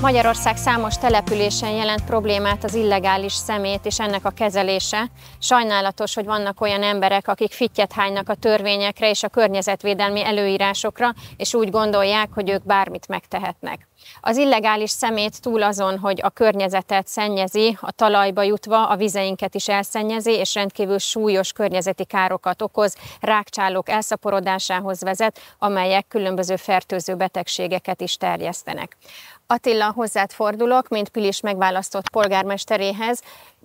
Magyarország számos településen jelent problémát az illegális szemét és ennek a kezelése. Sajnálatos, hogy vannak olyan emberek, akik fittyet hánynak a törvényekre és a környezetvédelmi előírásokra, és úgy gondolják, hogy ők bármit megtehetnek. Az illegális szemét túl azon, hogy a környezetet szennyezi, a talajba jutva a vizeinket is elszennyezi, és rendkívül súlyos környezeti károkat okoz, rákcsálók elszaporodásához vezet, amelyek különböző fertőző betegségeket is terjesztenek. Attila, hozzád fordulok, mint Pilis megválasztott polgármesteréhez.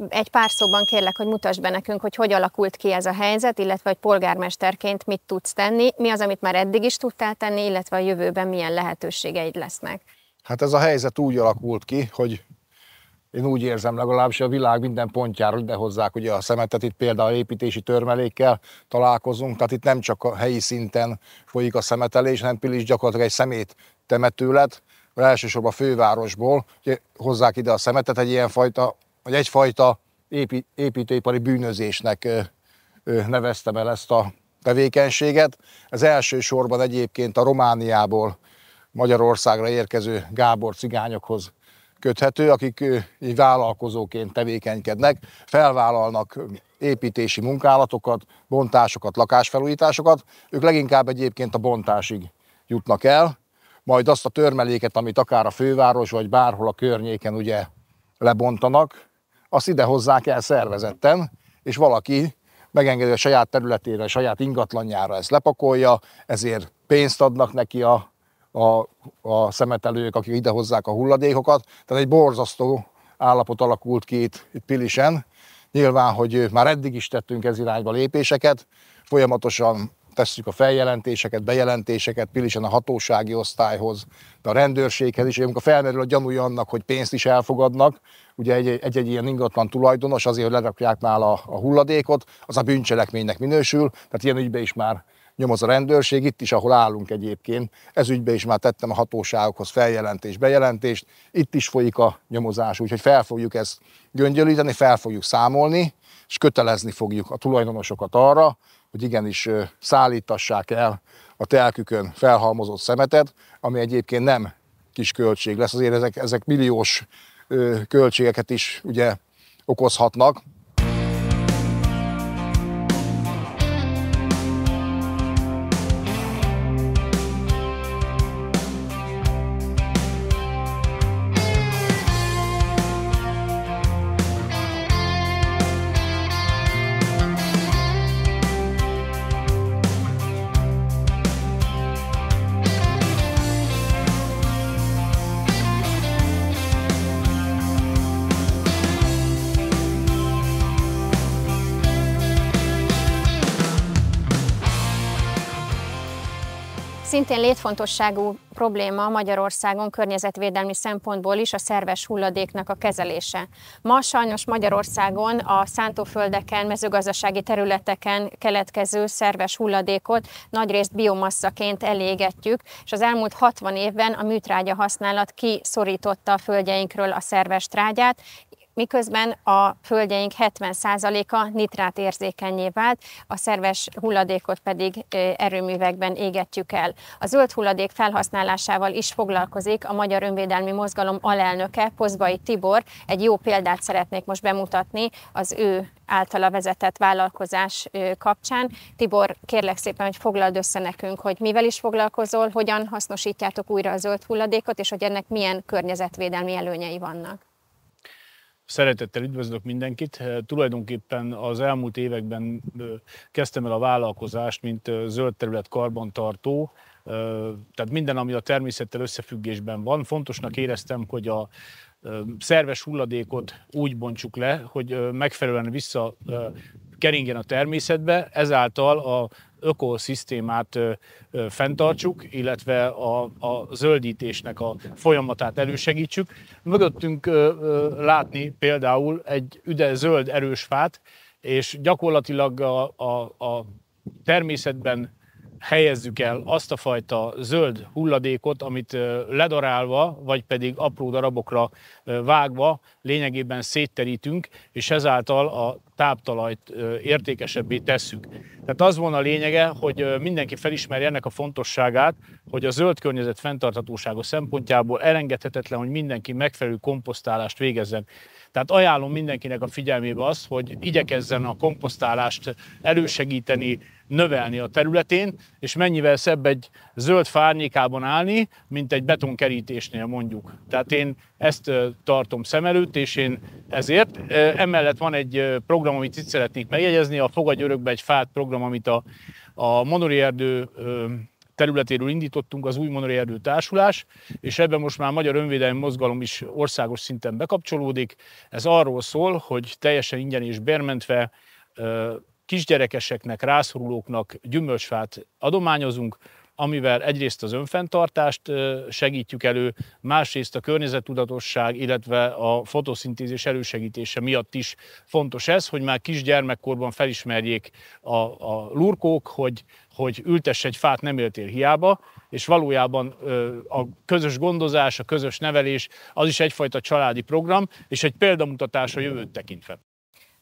Egy pár szóban kérlek, hogy mutasd be nekünk, hogy hogy alakult ki ez a helyzet, illetve hogy polgármesterként mit tudsz tenni, mi az, amit már eddig is tudtál tenni, illetve a jövőben milyen lehetőségeid lesznek. Hát ez a helyzet úgy alakult ki, hogy én úgy érzem legalábbis, hogy a világ minden pontjára idehozzák ugye a szemetet, itt például építési törmelékkel találkozunk, tehát itt nem csak a helyi szinten folyik a szemetelés, hanem Pilis gyakorlatilag egy szemét temető lett, elsősorban a fővárosból hozzák ide a szemetet egy fajta, vagy egyfajta épi, építőipari bűnözésnek neveztem el ezt a tevékenységet. Ez elsősorban egyébként a Romániából Magyarországra érkező Gábor cigányokhoz köthető, akik így vállalkozóként tevékenykednek, felvállalnak építési munkálatokat, bontásokat, lakásfelújításokat. Ők leginkább egyébként a bontásig jutnak el, majd azt a törmeléket, amit akár a főváros, vagy bárhol a környéken ugye lebontanak, azt ide hozzák el szervezetten, és valaki megengedi a saját területére, a saját ingatlanjára ezt lepakolja, ezért pénzt adnak neki a, a, a szemetelők, akik idehozzák a hulladékokat. Tehát egy borzasztó állapot alakult ki itt, itt Pilisen. Nyilván, hogy már eddig is tettünk ez irányba lépéseket, folyamatosan tesszük a feljelentéseket, bejelentéseket, pillisen a hatósági osztályhoz, de a rendőrséghez is, amikor felmerül a gyanúja annak, hogy pénzt is elfogadnak, ugye egy-egy ilyen ingatlan tulajdonos azért, hogy lerakják nála a hulladékot, az a bűncselekménynek minősül, tehát ilyen ügybe is már nyomoz a rendőrség, itt is, ahol állunk egyébként, ez ügybe is már tettem a hatóságokhoz feljelentést, bejelentést, itt is folyik a nyomozás, úgyhogy fel fogjuk ezt göngyölíteni, fel fogjuk számolni, és kötelezni fogjuk a tulajdonosokat arra, hogy igenis szállítassák el a telkükön felhalmozott szemetet, ami egyébként nem kis költség lesz, azért ezek, ezek milliós költségeket is ugye okozhatnak, Szintén létfontosságú probléma Magyarországon környezetvédelmi szempontból is a szerves hulladéknak a kezelése. Ma sajnos Magyarországon a szántóföldeken, mezőgazdasági területeken keletkező szerves hulladékot nagyrészt biomasszaként elégetjük, és az elmúlt 60 évben a műtrágya használat kiszorította a földjeinkről a szerves trágyát, miközben a földjeink 70%-a nitrát érzékenyé vált, a szerves hulladékot pedig erőművekben égetjük el. A zöld hulladék felhasználásával is foglalkozik a Magyar Önvédelmi Mozgalom alelnöke, Pozbai Tibor. Egy jó példát szeretnék most bemutatni az ő általa vezetett vállalkozás kapcsán. Tibor, kérlek szépen, hogy foglald össze nekünk, hogy mivel is foglalkozol, hogyan hasznosítjátok újra a zöld hulladékot, és hogy ennek milyen környezetvédelmi előnyei vannak. Szeretettel üdvözlök mindenkit. Tulajdonképpen az elmúlt években kezdtem el a vállalkozást, mint zöld terület karbantartó, tehát minden, ami a természettel összefüggésben van. Fontosnak éreztem, hogy a szerves hulladékot úgy bontsuk le, hogy megfelelően vissza keringjen a természetbe, ezáltal a ökoszisztémát fenntartsuk, illetve a, a zöldítésnek a folyamatát elősegítsük. Mögöttünk látni például egy üde zöld erős fát, és gyakorlatilag a, a, a természetben helyezzük el hmm. azt a fajta zöld hulladékot, amit ledarálva, vagy pedig apró darabokra vágva lényegében szétterítünk, és ezáltal a táptalajt értékesebbé tesszük. Tehát az volna a lényege, hogy mindenki felismerje ennek a fontosságát, hogy a zöld környezet fenntarthatósága szempontjából elengedhetetlen, hogy mindenki megfelelő komposztálást végezzen. Tehát ajánlom mindenkinek a figyelmébe azt, hogy igyekezzen a komposztálást elősegíteni, növelni a területén, és mennyivel szebb egy zöld fárnyékában állni, mint egy betonkerítésnél mondjuk. Tehát én ezt tartom szem előtt, és én ezért. Emellett van egy program, amit itt szeretnék megjegyezni, a Fogadj Örökbe egy fát program, amit a, a Monori Erdő területéről indítottunk az új Monori Erdő Társulás, és ebben most már Magyar Önvédelmi Mozgalom is országos szinten bekapcsolódik. Ez arról szól, hogy teljesen ingyen és bérmentve kisgyerekeseknek, rászorulóknak gyümölcsfát adományozunk, amivel egyrészt az önfenntartást segítjük elő, másrészt a környezettudatosság, illetve a fotoszintézis elősegítése miatt is fontos ez, hogy már kisgyermekkorban felismerjék a, a lurkók, hogy, hogy ültess egy fát, nem éltél hiába, és valójában a közös gondozás, a közös nevelés, az is egyfajta családi program, és egy példamutatás a jövőt tekintve.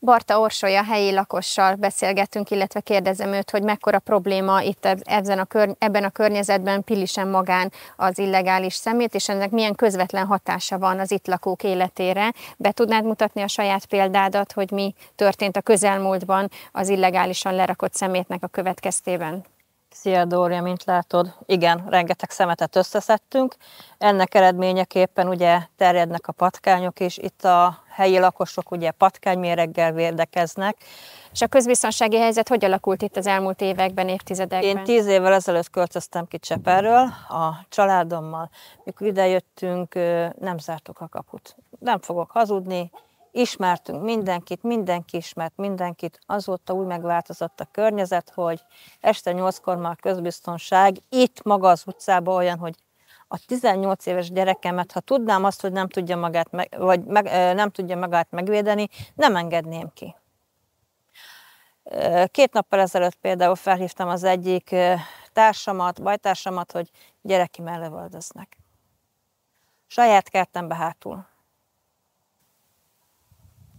Barta Orsolya helyi lakossal beszélgettünk, illetve kérdezem őt, hogy mekkora probléma itt ebben a, körny- ebben a környezetben pilisen magán az illegális szemét, és ennek milyen közvetlen hatása van az itt lakók életére. Be tudnád mutatni a saját példádat, hogy mi történt a közelmúltban az illegálisan lerakott szemétnek a következtében? Szia Dória, mint látod, igen, rengeteg szemetet összeszedtünk. Ennek eredményeképpen ugye terjednek a patkányok is, itt a helyi lakosok ugye patkányméreggel védekeznek. És a közbiztonsági helyzet hogy alakult itt az elmúlt években, évtizedekben? Én tíz évvel ezelőtt költöztem ki Cseperről a családommal. Mikor idejöttünk, nem zártuk a kaput. Nem fogok hazudni, ismertünk mindenkit, mindenki ismert mindenkit, azóta úgy megváltozott a környezet, hogy este nyolckor már közbiztonság, itt maga az utcában olyan, hogy a 18 éves gyerekemet, ha tudnám azt, hogy nem tudja, magát meg, vagy meg, nem tudja magát megvédeni, nem engedném ki. Két nappal ezelőtt például felhívtam az egyik társamat, bajtársamat, hogy gyerekim lövöldöznek. Saját kertembe hátul.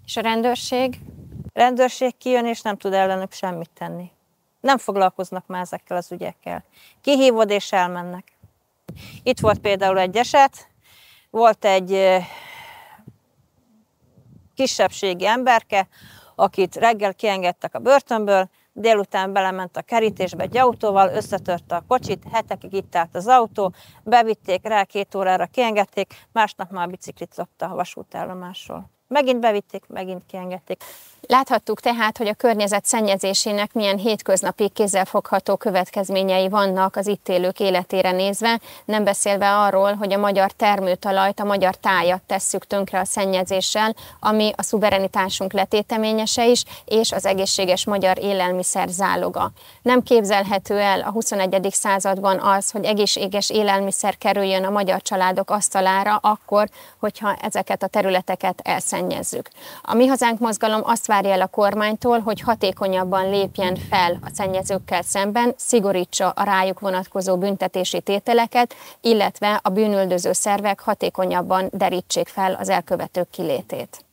És a rendőrség? A rendőrség kijön, és nem tud ellenük semmit tenni. Nem foglalkoznak már ezekkel az ügyekkel. Kihívod, és elmennek. Itt volt például egy eset, volt egy kisebbségi emberke, akit reggel kiengedtek a börtönből, délután belement a kerítésbe egy autóval, összetörte a kocsit, hetekig itt állt az autó, bevitték rá, két órára kiengedték, másnap már biciklit lopta a vasútállomásról. Megint bevitték, megint kiengedték. Láthattuk tehát, hogy a környezet szennyezésének milyen hétköznapi kézzelfogható következményei vannak az itt élők életére nézve, nem beszélve arról, hogy a magyar termőtalajt, a magyar tájat tesszük tönkre a szennyezéssel, ami a szuverenitásunk letéteményese is, és az egészséges magyar élelmiszer záloga. Nem képzelhető el a 21. században az, hogy egészséges élelmiszer kerüljön a magyar családok asztalára akkor, hogyha ezeket a területeket elszennyezzük. A Mi Hazánk Mozgalom azt vár várja el a kormánytól, hogy hatékonyabban lépjen fel a szennyezőkkel szemben, szigorítsa a rájuk vonatkozó büntetési tételeket, illetve a bűnöldöző szervek hatékonyabban derítsék fel az elkövetők kilétét.